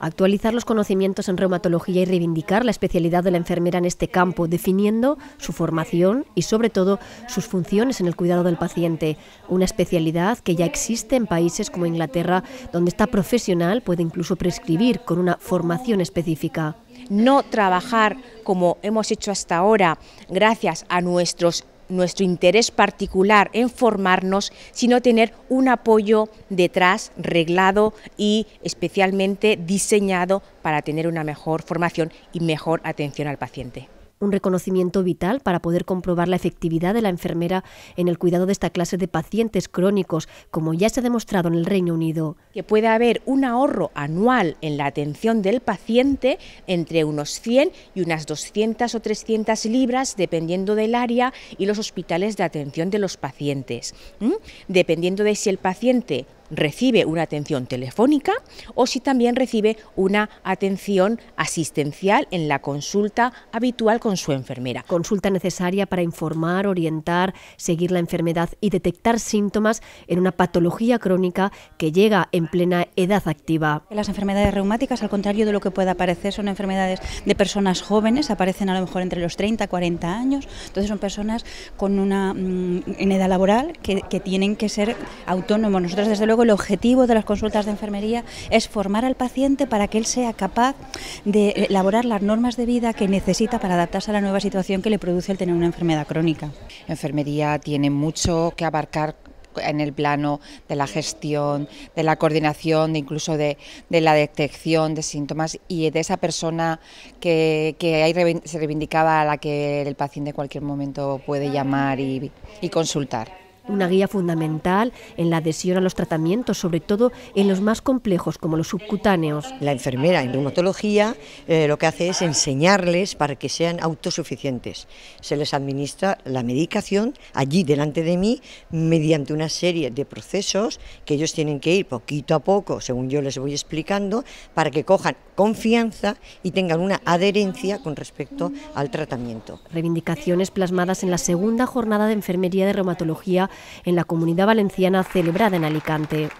actualizar los conocimientos en reumatología y reivindicar la especialidad de la enfermera en este campo, definiendo su formación y sobre todo sus funciones en el cuidado del paciente, una especialidad que ya existe en países como Inglaterra, donde esta profesional puede incluso prescribir con una formación específica no trabajar como hemos hecho hasta ahora, gracias a nuestros nuestro interés particular en formarnos, sino tener un apoyo detrás, reglado y especialmente diseñado para tener una mejor formación y mejor atención al paciente un reconocimiento vital para poder comprobar la efectividad de la enfermera en el cuidado de esta clase de pacientes crónicos, como ya se ha demostrado en el Reino Unido. Que puede haber un ahorro anual en la atención del paciente entre unos 100 y unas 200 o 300 libras, dependiendo del área y los hospitales de atención de los pacientes. Dependiendo de si el paciente recibe una atención telefónica o si también recibe una atención asistencial en la consulta habitual con su enfermera. Consulta necesaria para informar, orientar, seguir la enfermedad y detectar síntomas en una patología crónica que llega en plena edad activa. Las enfermedades reumáticas, al contrario de lo que pueda parecer, son enfermedades de personas jóvenes, aparecen a lo mejor entre los 30, 40 años, entonces son personas con una mm, en edad laboral que, que tienen que ser autónomos. Nosotros desde luego el objetivo de las consultas de enfermería es formar al paciente para que él sea capaz de elaborar las normas de vida que necesita para adaptarse a la nueva situación que le produce el tener una enfermedad crónica. enfermería tiene mucho que abarcar en el plano de la gestión, de la coordinación, de incluso de, la detección de síntomas y de esa persona que, se reivindicaba a la que el paciente en cualquier momento puede llamar y consultar una guía fundamental en la adhesión a los tratamientos, sobre todo en los más complejos como los subcutáneos. La enfermera en reumatología eh, lo que hace es enseñarles para que sean autosuficientes. Se les administra la medicación allí delante de mí mediante una serie de procesos que ellos tienen que ir poquito a poco, según yo les voy explicando, para que cojan confianza y tengan una adherencia con respecto al tratamiento. Reivindicaciones plasmadas en la segunda jornada de enfermería de reumatología en la Comunidad Valenciana celebrada en Alicante.